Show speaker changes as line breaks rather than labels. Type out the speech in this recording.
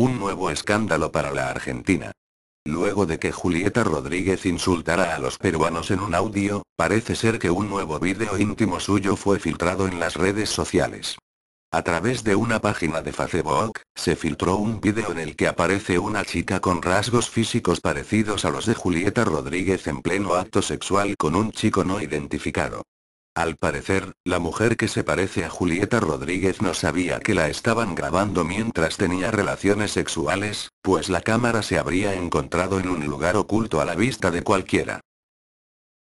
Un nuevo escándalo para la Argentina. Luego de que Julieta Rodríguez insultara a los peruanos en un audio, parece ser que un nuevo vídeo íntimo suyo fue filtrado en las redes sociales. A través de una página de Facebook, se filtró un vídeo en el que aparece una chica con rasgos físicos parecidos a los de Julieta Rodríguez en pleno acto sexual con un chico no identificado. Al parecer, la mujer que se parece a Julieta Rodríguez no sabía que la estaban grabando mientras tenía relaciones sexuales, pues la cámara se habría encontrado en un lugar oculto a la vista de cualquiera.